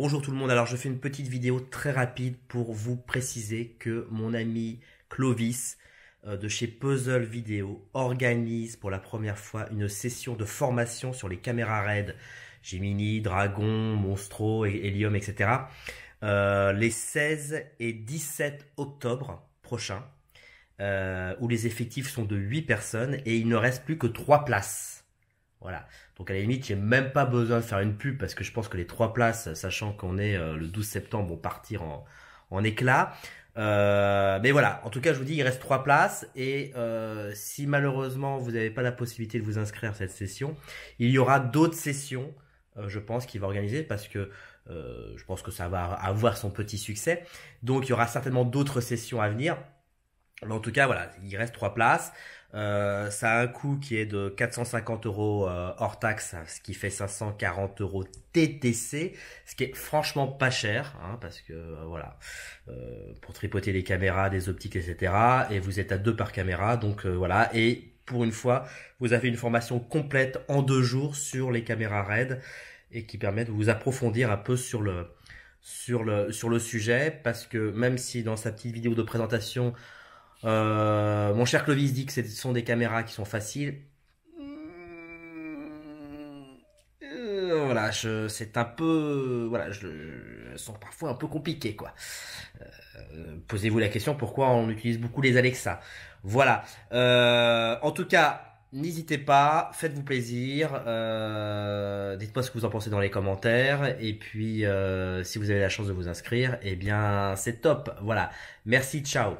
Bonjour tout le monde, alors je fais une petite vidéo très rapide pour vous préciser que mon ami Clovis euh, de chez Puzzle Vidéo organise pour la première fois une session de formation sur les caméras RAID, Gemini, Dragon, Monstro, e-, Helium, etc. Euh, les 16 et 17 octobre prochains, euh, où les effectifs sont de 8 personnes et il ne reste plus que 3 places. Voilà. Donc à la limite, j'ai même pas besoin de faire une pub parce que je pense que les trois places, sachant qu'on est euh, le 12 septembre, vont partir en, en éclat. Euh, mais voilà, en tout cas, je vous dis, il reste trois places et euh, si malheureusement vous n'avez pas la possibilité de vous inscrire à cette session, il y aura d'autres sessions, je pense, qu'il va organiser parce que je pense que ça va avoir son petit succès. Donc il y aura certainement d'autres sessions à venir. Mais en tout cas, voilà, il reste trois places. Euh, ça a un coût qui est de 450 euros euh, hors taxe, ce qui fait 540 euros TTC, ce qui est franchement pas cher, hein, parce que euh, voilà, pour tripoter les caméras, des optiques, etc. Et vous êtes à deux par caméra, donc voilà. Et pour une fois, vous avez une formation complète en deux jours sur les caméras RED et qui permet de vous approfondir un peu sur le sur le sur le sujet, parce que même si dans sa petite vidéo de présentation euh, mon cher Clovis dit que ce sont des caméras qui sont faciles. Mm, euh, voilà, c'est un peu, voilà, je, sont parfois un peu compliquées quoi. Euh, posez-vous la question pourquoi on utilise beaucoup les Alexa. Voilà. en tout cas, n'hésitez pas, faites-vous plaisir, dites-moi ce que vous en pensez dans les commentaires, et puis si vous avez la chance de vous inscrire, eh bien c'est top, voilà, merci, ciao